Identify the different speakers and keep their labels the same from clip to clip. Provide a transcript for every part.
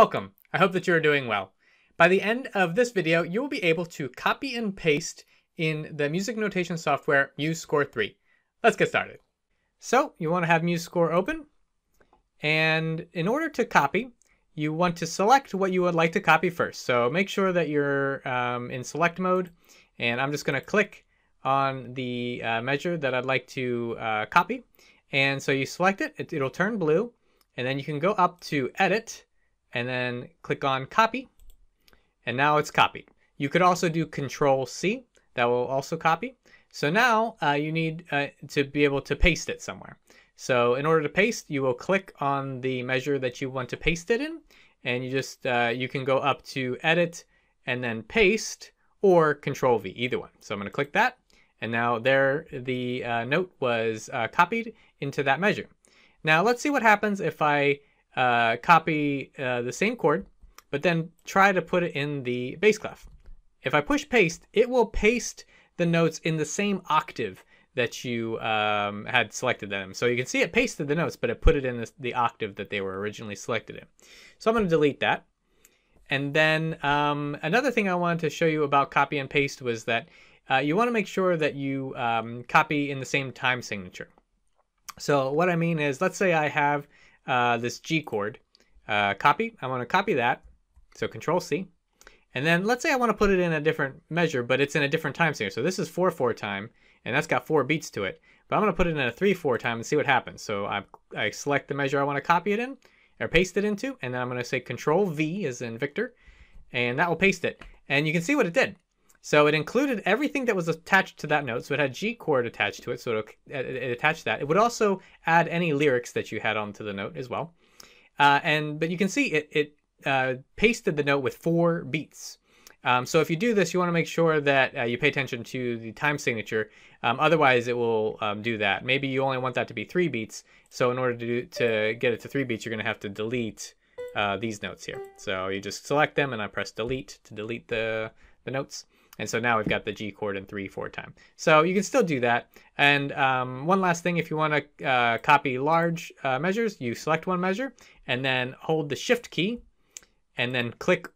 Speaker 1: Welcome. I hope that you're doing well. By the end of this video, you will be able to copy and paste in the music notation software MuseScore 3. Let's get started. So you want to have MuseScore open. And in order to copy, you want to select what you would like to copy first. So make sure that you're um, in select mode. And I'm just going to click on the uh, measure that I'd like to uh, copy. And so you select it, it, it'll turn blue. And then you can go up to edit and then click on copy. And now it's copied. You could also do control C. That will also copy. So now uh, you need uh, to be able to paste it somewhere. So in order to paste, you will click on the measure that you want to paste it in. And you just, uh, you can go up to edit and then paste or control V, either one. So I'm going to click that. And now there, the uh, note was uh, copied into that measure. Now let's see what happens if I uh, copy uh, the same chord, but then try to put it in the bass clef. If I push paste, it will paste the notes in the same octave that you um, had selected them. So you can see it pasted the notes, but it put it in this, the octave that they were originally selected in. So I'm going to delete that. And then um, another thing I wanted to show you about copy and paste was that uh, you want to make sure that you um, copy in the same time signature. So what I mean is, let's say I have uh, this G chord. Uh, copy, I want to copy that. So control C. And then let's say I want to put it in a different measure, but it's in a different time signature. So this is 4-4 time, and that's got four beats to it. But I'm going to put it in a 3-4 time and see what happens. So I, I select the measure I want to copy it in, or paste it into, and then I'm going to say control V as in Victor, and that will paste it. And you can see what it did. So it included everything that was attached to that note. So it had G chord attached to it, so uh, it, it attached that. It would also add any lyrics that you had onto the note as well. Uh, and But you can see it, it uh, pasted the note with four beats. Um, so if you do this, you want to make sure that uh, you pay attention to the time signature. Um, otherwise, it will um, do that. Maybe you only want that to be three beats. So in order to, do, to get it to three beats, you're going to have to delete uh, these notes here. So you just select them, and I press delete to delete the, the notes. And so now we've got the G chord in 3-4 time. So you can still do that. And um, one last thing, if you want to uh, copy large uh, measures, you select one measure and then hold the Shift key and then click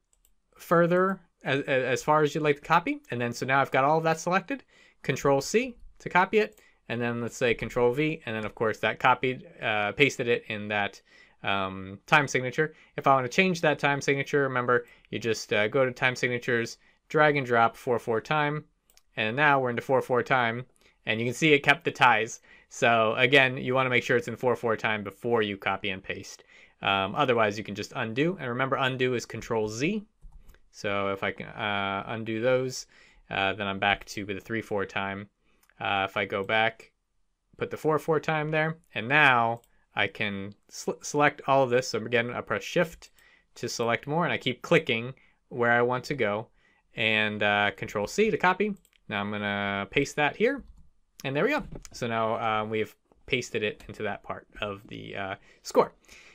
Speaker 1: further as, as far as you'd like to copy. And then so now I've got all of that selected. Control C to copy it. And then let's say Control V. And then, of course, that copied, uh, pasted it in that um, time signature. If I want to change that time signature, remember, you just uh, go to time signatures, drag and drop 4-4 time. And now we're into 4-4 time. And you can see it kept the ties. So again, you want to make sure it's in 4-4 time before you copy and paste. Um, otherwise, you can just undo. And remember, undo is Control Z. So if I can uh, undo those, uh, then I'm back to the 3-4 time. Uh, if I go back, put the 4-4 time there, and now I can select all of this. So again, I press Shift to select more, and I keep clicking where I want to go and uh, Control C to copy. Now I'm gonna paste that here, and there we go. So now um, we've pasted it into that part of the uh, score.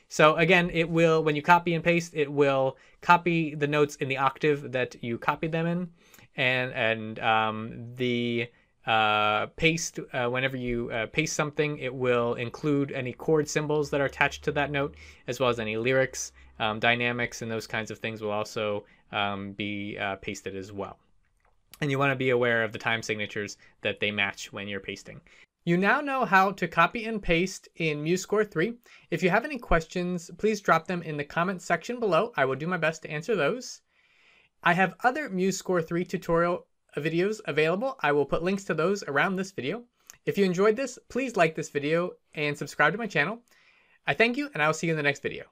Speaker 1: So again, it will, when you copy and paste, it will copy the notes in the octave that you copied them in, and, and um, the uh, paste, uh, whenever you uh, paste something, it will include any chord symbols that are attached to that note, as well as any lyrics, um, dynamics, and those kinds of things will also um, be uh, pasted as well. And you want to be aware of the time signatures that they match when you're pasting. You now know how to copy and paste in MuseScore 3. If you have any questions, please drop them in the comments section below. I will do my best to answer those. I have other MuseScore 3 tutorial uh, videos available. I will put links to those around this video. If you enjoyed this, please like this video and subscribe to my channel. I thank you, and I will see you in the next video.